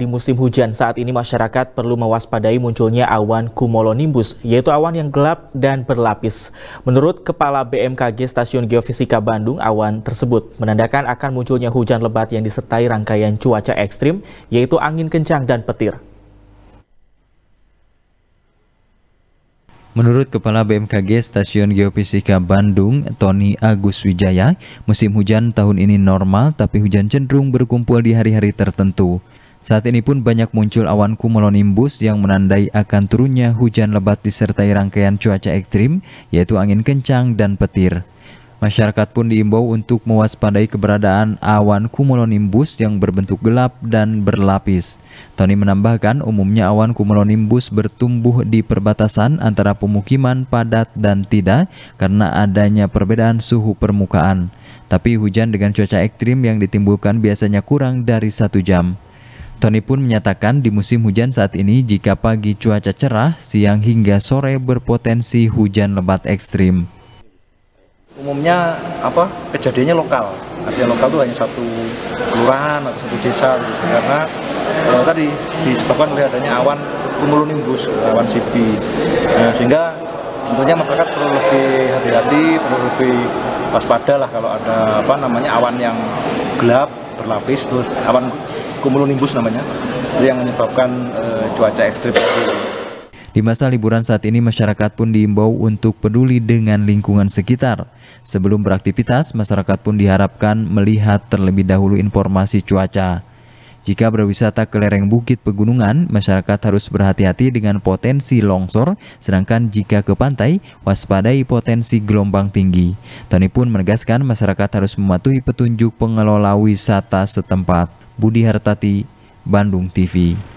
Di musim hujan saat ini masyarakat perlu mewaspadai munculnya awan cumulonimbus, yaitu awan yang gelap dan berlapis. Menurut Kepala BMKG Stasiun Geofisika Bandung, awan tersebut menandakan akan munculnya hujan lebat yang disertai rangkaian cuaca ekstrim, yaitu angin kencang dan petir. Menurut Kepala BMKG Stasiun Geofisika Bandung, Tony Agus Wijaya, musim hujan tahun ini normal tapi hujan cenderung berkumpul di hari-hari tertentu. Saat ini pun banyak muncul awan kumulonimbus yang menandai akan turunnya hujan lebat disertai rangkaian cuaca ekstrim, yaitu angin kencang dan petir. Masyarakat pun diimbau untuk mewaspadai keberadaan awan kumulonimbus yang berbentuk gelap dan berlapis. Tony menambahkan umumnya awan kumulonimbus bertumbuh di perbatasan antara pemukiman padat dan tidak karena adanya perbedaan suhu permukaan. Tapi hujan dengan cuaca ekstrim yang ditimbulkan biasanya kurang dari satu jam. Tony pun menyatakan di musim hujan saat ini jika pagi cuaca cerah, siang hingga sore berpotensi hujan lebat ekstrim. Umumnya apa kejadiannya lokal, artinya lokal itu hanya satu kelurahan atau satu desa gitu. karena eh, tadi disebabkan oleh adanya awan cumulonimbus, awan sipi, nah, sehingga tentunya masyarakat perlu lebih hati-hati, perlu lebih waspada lah kalau ada apa namanya awan yang gelap berlapis tuh awan cumulonimbus namanya yang menyebabkan e, cuaca ekstrim. Di masa liburan saat ini masyarakat pun diimbau untuk peduli dengan lingkungan sekitar. Sebelum beraktivitas, masyarakat pun diharapkan melihat terlebih dahulu informasi cuaca. Jika berwisata ke lereng bukit pegunungan, masyarakat harus berhati-hati dengan potensi longsor, sedangkan jika ke pantai, waspadai potensi gelombang tinggi. Tony pun menegaskan masyarakat harus mematuhi petunjuk pengelola wisata setempat. Budi Hartati, Bandung TV.